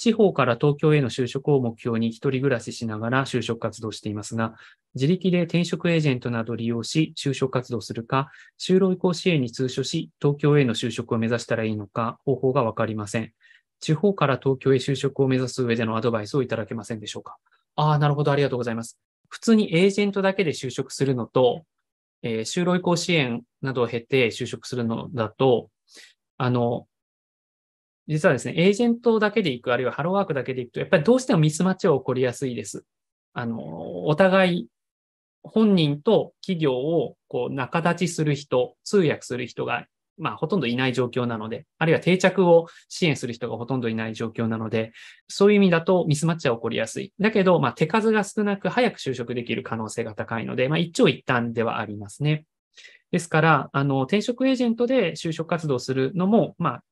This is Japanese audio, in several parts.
地方から東京への就職を目標に一人暮らししながら就職活動していますが、自力で転職エージェントなど利用し就職活動するか、就労移行支援に通所し、東京への就職を目指したらいいのか、方法がわかりません。地方から東京へ就職を目指す上でのアドバイスをいただけませんでしょうか。ああ、なるほど。ありがとうございます。普通にエージェントだけで就職するのと、えー、就労移行支援などを経て就職するのだと、あの、実はですね、エージェントだけで行く、あるいはハローワークだけで行くと、やっぱりどうしてもミスマッチは起こりやすいです。あの、お互い、本人と企業をこう仲立ちする人、通訳する人が、まあ、ほとんどいない状況なので、あるいは定着を支援する人がほとんどいない状況なので、そういう意味だとミスマッチは起こりやすい。だけど、まあ、手数が少なく早く就職できる可能性が高いので、まあ、一長一短ではありますね。ですから、あの、転職エージェントで就職活動するのも、まあ、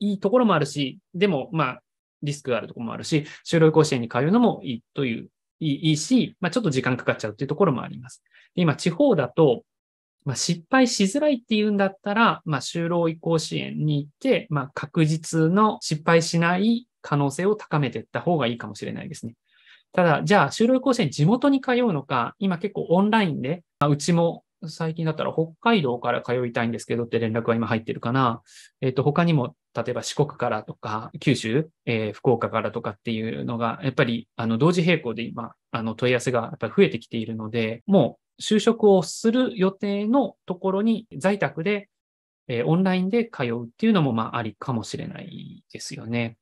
いいところもあるし、でも、まあ、リスクがあるところもあるし、就労甲子園に通うのもいいという、いいいいし、まあ、ちょっと時間かかっちゃうっていうところもあります。で今、地方だと、まあ、失敗しづらいっていうんだったら、まあ、就労移行支援に行って、まあ、確実の失敗しない可能性を高めていった方がいいかもしれないですね。ただ、じゃあ、就労移行支援地元に通うのか、今結構オンラインで、まあ、うちも最近だったら北海道から通いたいんですけどって連絡が今入ってるかな。えっ、ー、と、他にも、例えば四国からとか、九州、えー、福岡からとかっていうのが、やっぱり、あの、同時並行で今、あの、問い合わせがやっぱり増えてきているので、もう、就職をする予定のところに在宅で、えー、オンラインで通うっていうのも、まあ、ありかもしれないですよね。